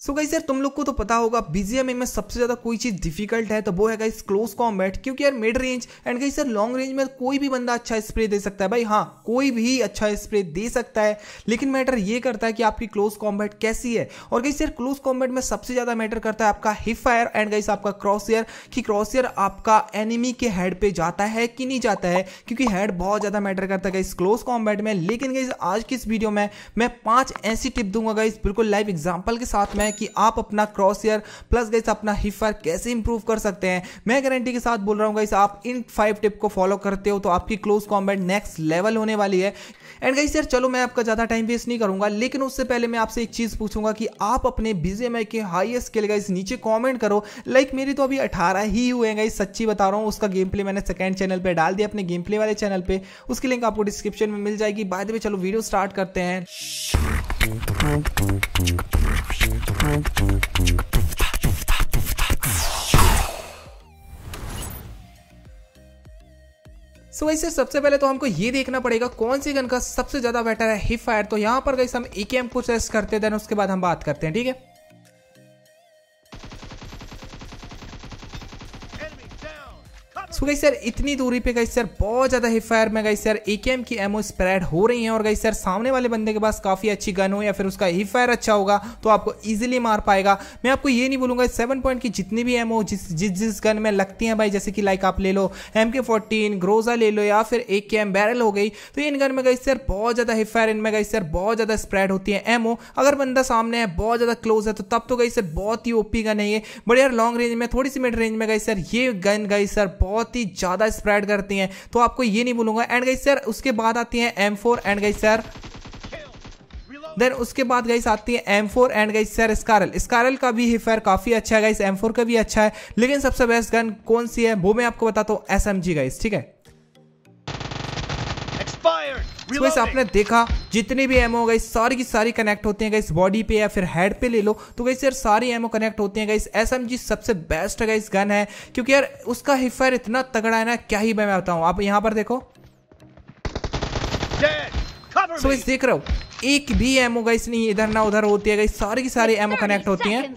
so guys यार तुम लोग को तो पता होगा बीजीएमए में सबसे ज्यादा कोई चीज डिफिकल्ट है तो वो है गाइस क्लोज कॉम्बैट क्योंकि यार मिड रेंज एंड गाइस यार लॉन्ग रेंज में कोई भी बंदा अच्छा स्प्रे दे सकता है भाई हाँ कोई भी अच्छा स्प्रे दे सकता है लेकिन मैटर ये करता है कि आपकी क्लोज कॉम्बैट कैसी है और गाइस यार क्लोज कॉम्बैट में सबसे ज्यादा मैटर करता है आपका हिप फायर एंड गाइस आपका क्रॉस ईयर कि क्रॉस ईयर आपका एनिमी के हेड पे जाता है कि नहीं जाता है क्योंकि हेड बहुत ज्यादा मैटर करता है इस क्लोज कॉम्बैट में लेकिन गाइस आज की इस वीडियो में मैं पांच ऐसी टिप दूंगा गाइस बिल्कुल लाइव एग्जाम्पल के साथ में है कि आप अपना क्रॉस ईयर प्लस गई अपना हिफर कैसे इंप्रूव कर सकते हैं मैं गारंटी के साथ बोल रहा हूँ गाइस आप इन फाइव टिप को फॉलो करते हो तो आपकी क्लोज कॉम्बैट नेक्स्ट लेवल होने वाली है एंड गई सर चलो मैं आपका ज़्यादा टाइम वेस्ट नहीं करूँगा लेकिन उससे पहले मैं आपसे एक चीज़ पूछूंगा कि आप अपने बीजेएमआई के हाईएस्ट स्किल गाइस नीचे कॉमेंट करो लाइक मेरी तो अभी अठारह ही हुए हैं गाइस सच्ची बता रहा हूँ उसका गेम प्ले मैंने सेकेंड चैनल पर डाल दिया अपने गेम प्ले वाले चैनल पर उसकी लिंक आपको डिस्क्रिप्शन में मिल जाएगी बाद में चलो वीडियो स्टार्ट करते हैं सो so, वैसे सबसे पहले तो हमको ये देखना पड़ेगा कौन सी गन का सबसे ज्यादा बेटर है हिप फायर तो यहाँ पर गई हम ए के एम को टेस्ट करते हैं देन उसके बाद हम बात करते हैं ठीक है सो गई सर इतनी दूरी पे गई सर बहुत ज्यादा ही फायर में गाइस यार एकेएम की एमओ स्प्रेड हो रही है और गई सर सामने वाले बंदे के पास काफी अच्छी गन हो या फिर उसका ही फायर अच्छा होगा तो आपको इजिली मार पाएगा मैं आपको ये नहीं बोलूंगा सेवन पॉइंट की जितनी भी एमओ जिस जिस जिस गन में लगती है भाई जैसे कि लाइक आप ले लो एम के फोर्टीन ग्रोजा ले लो या फिर एक के एम बैरल हो गई तो इन गन में गई सर बहुत ज्यादा ही फायर इनमें गई सर बहुत ज्यादा स्प्रेड होती है एमओ अगर बंदा सामने है बहुत ज्यादा क्लोज है तो तब तो गई सर बहुत ही ओपी गन है ये यार लॉन्ग रेंज में थोड़ी सी मिड रेंज में गई सर ये गन गई सर बहुत बहुत ही ज़्यादा स्प्रेड करती हैं तो आपको ये नहीं बोलूंगा एंड गई सर उसके बाद आती है M and guys then उसके बाद गाइस आती है M four and guys SCAR L SCAR L का भी हिफायर काफ़ी अच्छा है गाइस M4 का भी अच्छा है लेकिन सबसे बेस्ट गन कौन सी है वो मैं आपको बताता हूँ एस एम जी गाइस ठीक है तो इस आपने देखा जितने भी एमओ गई सारी की सारी कनेक्ट होती हैं गाइस बॉडी पे या फिर हेड पे ले लो तो गई यार सारी एमओ कनेक्ट होती हैं गाइस एस एम जी सबसे बेस्ट है इस गन है क्योंकि यार उसका हिफायर इतना तगड़ा है ना क्या ही मैं बताऊँ आप यहाँ पर देखो तो so, देख रहे हो एक भी एमओ गई नहीं इधर ना उधर होती है गई सारी की सारी एमओ कनेक्ट होती हैं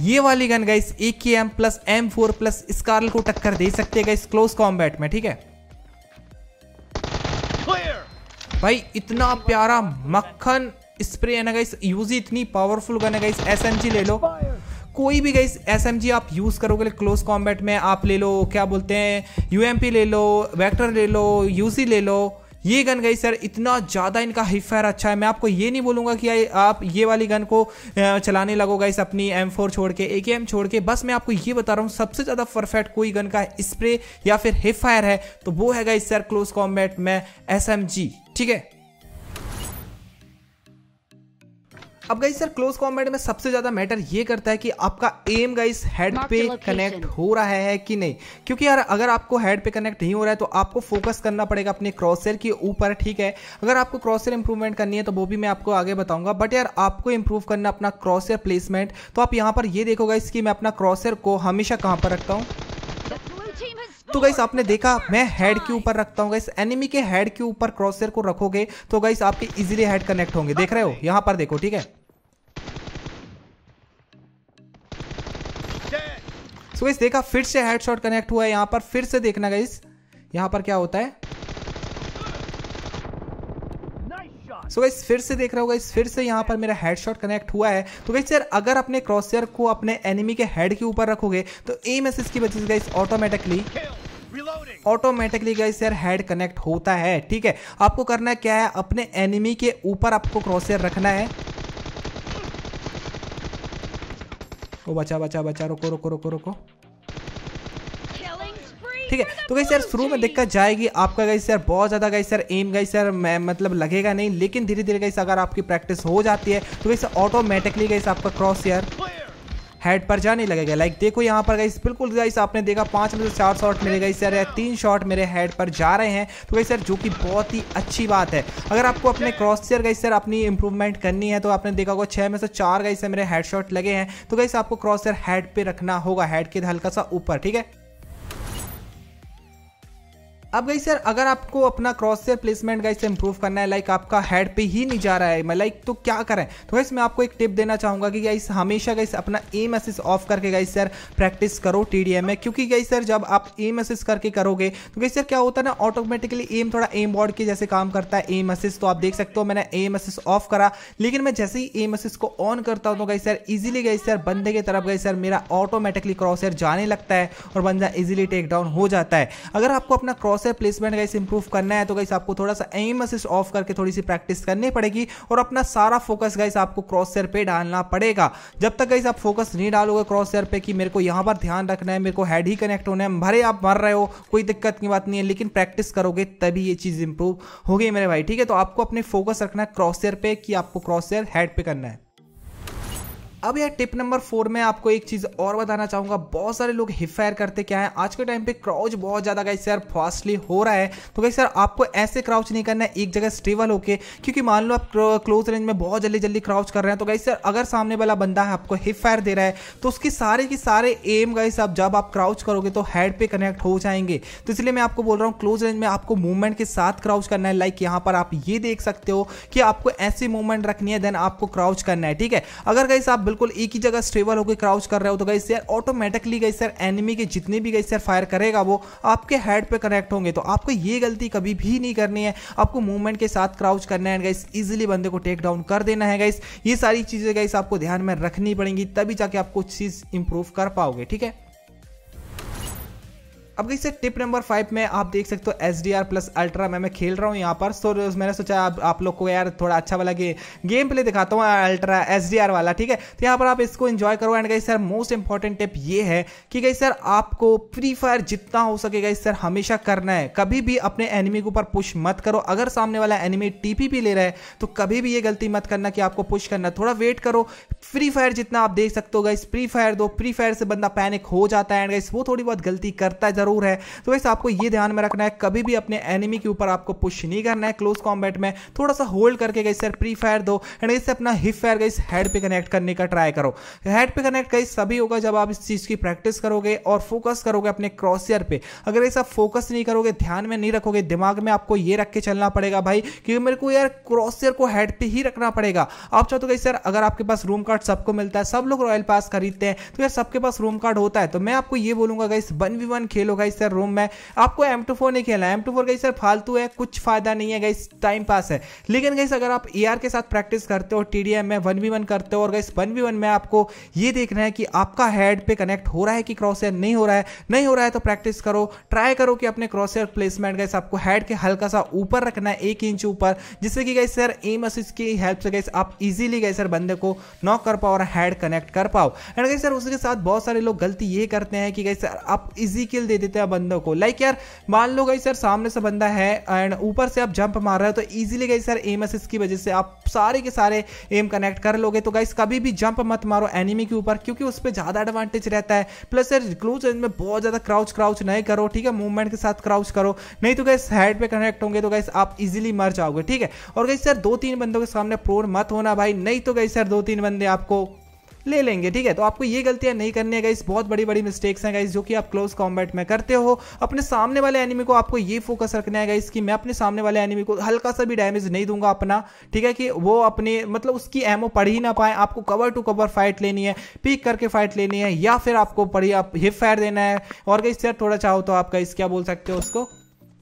ये वाली gun guys A K M plus M four plus SCAR L को टक्कर दे सकते हैं गाइस क्लोज कॉम्बैट में ठीक है भाई इतना प्यारा मक्खन स्प्रे है ना गाइस यूज ही इतनी पावरफुल गन है गाइस एसएमजी ले लो कोई भी गाइस एसएमजी आप यूज करोगे क्लोज कॉम्बैट में आप ले लो क्या बोलते हैं यूएमपी ले लो वेक्टर ले लो यूजी ले लो ये गन गई सर इतना ज़्यादा इनका हिप फायर अच्छा है मैं आपको ये नहीं बोलूँगा कि आप ये वाली गन को चलाने लगो इस अपनी एम फोर छोड़ के एके एम छोड़ के बस मैं आपको ये बता रहा हूँ सबसे ज़्यादा परफेक्ट कोई गन का स्प्रे या फिर हिप फायर है तो वो है गई सर क्लोज कॉम्बैट में एस ठीक है अब गाइस सर क्लोज कॉम्बैट में सबसे ज्यादा मैटर ये करता है कि आपका एम गाइस हेड पे कनेक्ट हो रहा है कि नहीं क्योंकि यार अगर आपको हेड पे कनेक्ट नहीं हो रहा है तो आपको फोकस करना पड़ेगा अपने क्रॉसर के ऊपर ठीक है अगर आपको क्रॉसर इंप्रूवमेंट करनी है तो वो भी मैं आपको आगे बताऊंगा बट यार आपको इंप्रूव करना अपना क्रॉसर प्लेसमेंट तो आप यहाँ पर ये देखोगा इसकी कि मैं अपना क्रॉसर को हमेशा कहाँ पर रखता हूँ तो गाइस आपने देखा मैं हेड के ऊपर रखता हूँ एनिमी के हेड के ऊपर क्रॉसर को रखोगे तो गाइस आपके इजिली हेड कनेक्ट होंगे देख रहे हो यहाँ पर देखो ठीक है सो so गाइस देखा फिर से हेडशॉट कनेक्ट हुआ है यहां पर फिर से देखना गाइस यहां पर क्या होता है सो so फिर से देख रहा होगा इस फिर से यहां पर मेरा हेडशॉट कनेक्ट हुआ है तो गाइस यार अगर अपने क्रॉसर को अपने एनिमी के हेड के ऊपर रखोगे तो एम एस की वजह से गाइस ऑटोमेटिकली ऑटोमेटिकली गाइस यार हेड कनेक्ट होता है ठीक है आपको करना क्या है अपने एनिमी के ऊपर आपको क्रॉसर रखना है ओ बचा बचा बचा रुको रुको रुको रुको ठीक है तो गई सर शुरू में दिक्कत जाएगी आपका गई सर बहुत ज़्यादा गई सर एम गई सर मैं मतलब लगेगा नहीं लेकिन धीरे धीरे गई अगर आपकी प्रैक्टिस हो जाती है तो गई सर ऑटोमेटिकली गई आपका क्रॉस यार हेड पर जाने लगेगा लाइक देखो यहाँ पर गाइस बिल्कुल गाइस आपने देखा पाँच में से चार शॉट मिले गई सर तीन शॉट मेरे हेड पर जा रहे हैं तो गई सर जो कि बहुत ही अच्छी बात है अगर आपको अपने क्रॉस चेयर गई सर अपनी इंप्रूवमेंट करनी है तो आपने देखा होगा छः में से चार से मेरे हेड लगे हैं तो गई आपको क्रॉस चेयर हेड पर रखना होगा हेड के हल्का सा ऊपर ठीक है अब गई सर अगर आपको अपना क्रॉस से प्लेसमेंट गई से इंप्रूव करना है लाइक आपका हेड पे ही नहीं जा रहा है मैं लाइक तो क्या करें तो गाइस मैं आपको एक टिप देना चाहूँगा कि गई हमेशा गई अपना एम एसिस ऑफ करके गई सर प्रैक्टिस करो टी में क्योंकि गई सर जब आप एम एसिस करके करोगे तो गई सर क्या होता है ना ऑटोमेटिकली एम थोड़ा एम बॉर्ड के जैसे काम करता है एम एसिस तो आप देख सकते हो मैंने एम एसिस ऑफ करा लेकिन मैं जैसे ही एम एसिस को ऑन करता हूँ तो गई सर इजिली गई सर बंदे की तरफ गई सर मेरा ऑटोमेटिकली क्रॉस जाने लगता है और बंदा इजिली टेक डाउन हो जाता है अगर आपको अपना क्रॉस से प्लेसमेंट गाइस इंप्रूव करना है तो गाइस आपको थोड़ा सा एम असिस्ट ऑफ करके थोड़ी सी प्रैक्टिस करनी पड़ेगी और अपना सारा फोकस गाइस आपको क्रॉस सेयर पे डालना पड़ेगा जब तक गाइस आप फोकस नहीं डालोगे क्रॉस सेयर पे कि मेरे को यहाँ पर ध्यान रखना है मेरे को हेड ही कनेक्ट होना है भरे आप मर रहे हो कोई दिक्कत की बात नहीं है लेकिन प्रैक्टिस करोगे तभी ये चीज़ इंप्रूव होगी मेरे भाई ठीक है तो आपको अपने फोकस रखना है क्रॉस सेयर पे कि आपको क्रॉस सेयर हेड पे करना है अब यार टिप नंबर फोर में आपको एक चीज़ और बताना चाहूंगा बहुत सारे लोग हिफायर करते क्या है आज के टाइम पे क्राउच बहुत ज़्यादा गाइस यार फास्टली हो रहा है तो गाइस यार आपको ऐसे क्राउच नहीं करना है एक जगह स्टेबल होके क्योंकि मान लो आप क्लोज रेंज में बहुत जल्दी जल्दी क्राउच कर रहे हैं तो गाइस यार अगर सामने वाला बंदा है आपको हिफायर दे रहा है तो उसकी सारे की सारे एम गाइस आप जब आप क्राउच करोगे तो हेड पे कनेक्ट हो जाएंगे तो इसलिए मैं आपको बोल रहा हूँ क्लोज रेंज में आपको मूवमेंट के साथ क्राउच करना है लाइक यहाँ पर आप ये देख सकते हो कि आपको ऐसी मूवमेंट रखनी है देन आपको क्राउच करना है ठीक है अगर गाइस आप बिल्कुल एक ही जगह स्टेबल होकर क्राउच कर रहे हो तो guys automatically guys enemy के जितने भी गई सर फायर करेगा वो आपके हेड पे कनेक्ट होंगे तो आपको ये गलती कभी भी नहीं करनी है आपको मूवमेंट के साथ क्राउच करना है गाइस इजिली बंदे को टेक डाउन कर देना है गाइस ये सारी चीज़ें गाइस आपको ध्यान में रखनी पड़ेंगी तभी जाके आप कुछ चीज़ इंप्रूव कर पाओगे ठीक है अब इसे टिप नंबर फाइव में आप देख सकते हो S D R plus ultra में मैं खेल रहा हूँ यहाँ पर सो मैंने सोचा आप, आप लोग को यार थोड़ा अच्छा वाला गे, गेम प्ले दिखाता हूँ अल्ट्रा एस डी आर वाला ठीक है तो यहाँ पर आप इसको इन्जॉय करो एंड गई सर मोस्ट इंपॉर्टेंट टिप ये है कि गई सर आपको फ्री फायर जितना हो सकेगा इस सर हमेशा करना है कभी भी अपने एनिमी के ऊपर पुश मत करो अगर सामने वाला एनिमी टीपी भी ले रहा है तो कभी भी ये गलती मत करना कि आपको पुश करना थोड़ा वेट करो फ्री फायर जितना आप देख सकते हो गई फ्री फायर दो फ्री फायर से बंदा पैनिक हो जाता है एंड गई वो थोड़ी बहुत गलती करता है ज़रूर है तो वैसे आपको ये ध्यान में रखना है कभी भी अपने एनिमी के ऊपर आपको पुश नहीं करना है क्लोज कॉम्बैट में थोड़ा सा होल्ड करके गई सर प्री फायर दो एंड इससे अपना हिप फायर गई हेड पे कनेक्ट करने का ट्राई करो हेड पे कनेक्ट गई सभी होगा जब आप इस चीज़ की प्रैक्टिस करोगे और फोकस करोगे अपने क्रॉसियर पे अगर ये सब फोकस नहीं करोगे ध्यान में नहीं रखोगे दिमाग में आपको ये रख के चलना पड़ेगा भाई क्योंकि मेरे को यार क्रॉसियर को हेड पे ही रखना पड़ेगा आप चाहते गई सर अगर आपके पास रूम कार्ड सबको मिलता है सब लोग रॉयल पास खरीदते हैं तो यार सबके पास रूम कार्ड होता है तो मैं आपको ये बोलूंगा गई वन वी वन खेलो तो गाइस सर रूम में आपको एम टू फोर नहीं खेलना है M two four guys फालतू है कुछ फायदा नहीं है गाइस टाइम पास है लेकिन गाइस अगर आप ए के साथ प्रैक्टिस करते हो टी डी एम में वन वी वन करते हो और गाइस वन वी वन में आपको ये देखना है कि आपका हेड पे कनेक्ट हो रहा है कि क्रॉस नहीं हो रहा है नहीं हो रहा है तो प्रैक्टिस करो ट्राई करो कि अपने क्रॉस प्लेसमेंट गाइस आपको हेड के हल्का सा ऊपर रखना है एक इंच ऊपर जिससे कि गाइस सर एम असिस की हेल्प से गाइस आप इजीली गाइस सर बंदे को नॉक कर पाओ और हेड कनेक्ट कर पाओ एंड गाइस सर उसके साथ बहुत सारे लोग गलती ये करते हैं कि गाइस सर आप इजी किल दे देते हैं बंदों को लाइक यार मान लो गई सर सामने से बंदा है एंड ऊपर से आप जंप मार रहे हो तो ईजिली गई सर एम एस की वजह से आप सारे के सारे एम कनेक्ट कर लोगे तो गाइस कभी भी जंप मत मारो एनिमी के ऊपर क्योंकि उस पर ज़्यादा एडवांटेज रहता है प्लस सर क्लोज रेंज में बहुत ज़्यादा क्राउच क्राउच नहीं करो ठीक है मूवमेंट के साथ क्राउच करो नहीं तो गैस हेड पे कनेक्ट होंगे तो गैस आप इजिली मर जाओगे ठीक है और गई सर दो तीन बंदों के सामने प्रोर मत होना भाई नहीं तो गई सर दो तीन बंदे आपको ले लेंगे ठीक है तो आपको ये गलतियां नहीं करनी है गाइस बहुत बड़ी बड़ी मिस्टेक्स हैं गाइस जो कि आप क्लोज कॉम्बैट में करते हो अपने सामने वाले एनिमी को आपको ये फोकस रखना है गाइस कि मैं अपने सामने वाले एनिमी को हल्का सा भी डैमेज नहीं दूंगा अपना ठीक है कि वो अपने मतलब उसकी एमओ पढ़ ही ना पाए आपको कवर टू कवर फाइट लेनी है पिक करके फाइट लेनी है या फिर आपको पढ़ी आप हिप फायर देना है और गाइस यार थोड़ा चाहो तो आप गाइस क्या बोल सकते हो उसको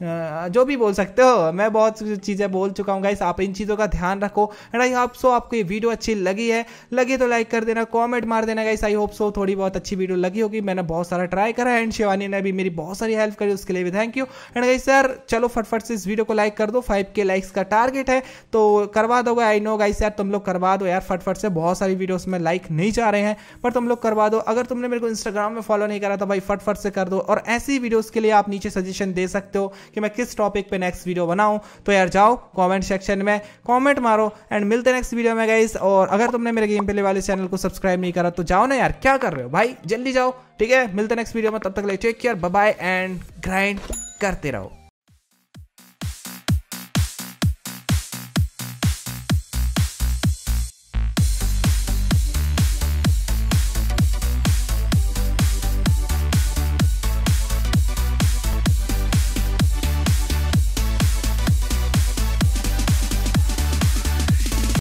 जो भी बोल सकते हो मैं बहुत चीज़ें बोल चुका हूँ गाइस आप इन चीज़ों का ध्यान रखो एंड आई होप सो आपको ये वीडियो अच्छी लगी है लगी तो लाइक कर देना कमेंट मार देना गाइस आई होप सो थोड़ी बहुत अच्छी वीडियो लगी होगी मैंने बहुत सारा ट्राई करा एंड शिवानी ने भी मेरी बहुत सारी हेल्प करी उसके लिए भी thank you and guys sir चलो फटफट से इस वीडियो को लाइक कर दो फाइव के लाइक्स का टारगेट है तो करवा दोगे आई नो गाइस यार तुम लोग करवा दो यार फटफट से बहुत सारी वीडियोज में लाइक नहीं चाह रहे हैं पर तुम लोग करवा दो अगर तुमने मेरे को इंस्टाग्राम में फॉलो नहीं करा तो भाई फटफट से कर दो और ऐसी वीडियोज के लिए आप नीचे सजेशन दे सकते हो कि मैं किस टॉपिक पे नेक्स्ट वीडियो बनाऊं तो यार जाओ कॉमेंट सेक्शन में कॉमेंट मारो एंड मिलते नेक्स्ट वीडियो में गाइस और अगर तुमने मेरे गेम पहले वाले चैनल को सब्सक्राइब नहीं करा तो जाओ ना यार क्या कर रहे हो भाई जल्दी जाओ ठीक है मिलते नेक्स्ट वीडियो में तब तक ले take care bye and grind करते रहो